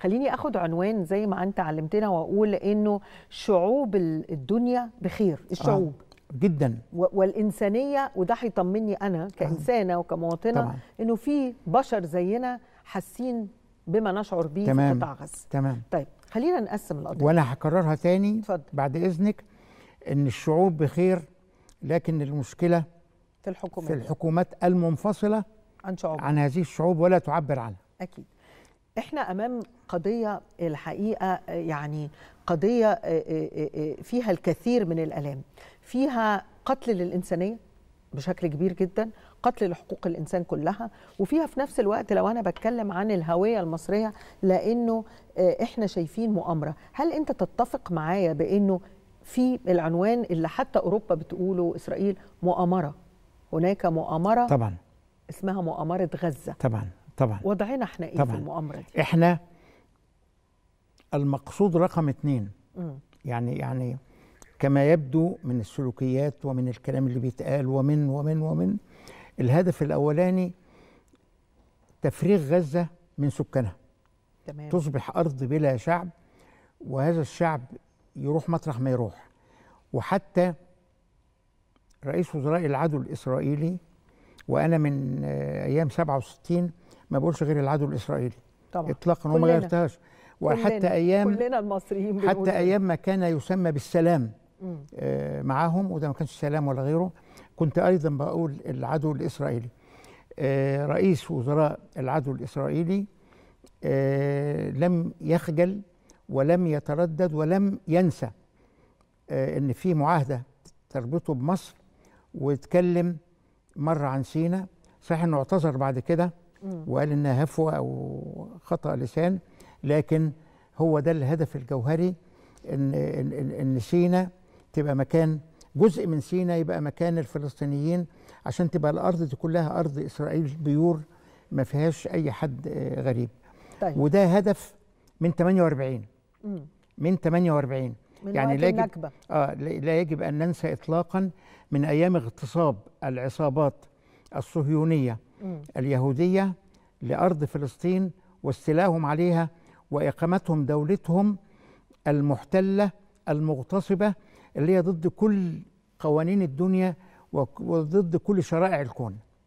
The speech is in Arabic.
خليني اخد عنوان زي ما انت علمتنا واقول انه شعوب الدنيا بخير الشعوب آه. جدا والانسانيه وده هيطمني انا آه. كانسانه آه. وكمواطنه طبعا. انه في بشر زينا حاسين بما نشعر به تمام. في قطاع غزه تمام طيب خلينا نقسم القضيه وانا هكررها تاني فضل. بعد اذنك ان الشعوب بخير لكن المشكله في الحكومات في الحكومات المنفصله عن شعوب عن هذه الشعوب ولا تعبر عنها اكيد احنا امام قضيه الحقيقه يعني قضيه آه، آه، آه، فيها الكثير من الالام فيها قتل للانسانيه بشكل كبير جدا قتل لحقوق الانسان كلها وفيها في نفس الوقت لو انا بتكلم عن الهويه المصريه لانه احنا شايفين مؤامره هل انت تتفق معايا بانه في العنوان اللي حتى اوروبا بتقوله اسرائيل مؤامره هناك مؤامره طبعا اسمها مؤامره غزه طبعا طبعا وضعنا احنا ايه طبعا. في المؤامره دي؟ احنا المقصود رقم اتنين يعني يعني كما يبدو من السلوكيات ومن الكلام اللي بيتقال ومن ومن ومن الهدف الاولاني تفريغ غزه من سكانها تمام. تصبح ارض بلا شعب وهذا الشعب يروح مطرح ما يروح وحتى رئيس وزراء العدو الاسرائيلي وانا من آه، ايام 67 ما بقولش غير العدو الاسرائيلي طبعا اطلاقا وما غيرتهاش وحتى ايام كلنا المصريين حتى ايام ما كان يسمى بالسلام آه معاهم وده ما كانش سلام ولا غيره كنت ايضا بقول العدو الاسرائيلي آه رئيس وزراء العدو الاسرائيلي آه لم يخجل ولم يتردد ولم ينسى آه ان في معاهده تربطه بمصر واتكلم مره عن سينا صحيح انه اعتذر بعد كده وقال انها هفوه او خطا لسان لكن هو ده الهدف الجوهري ان ان ان سينا تبقى مكان جزء من سينا يبقى مكان الفلسطينيين عشان تبقى الارض دي كلها ارض اسرائيل بيور ما فيهاش اي حد غريب طيب. وده هدف من 48 مم. من 48 من يعني لا يجب النكبة. آه لا يجب ان ننسى اطلاقا من ايام اغتصاب العصابات الصهيونيه اليهودية لأرض فلسطين واستيلاهم عليها وإقامتهم دولتهم المحتلة المغتصبة اللي هي ضد كل قوانين الدنيا وضد كل شرائع الكون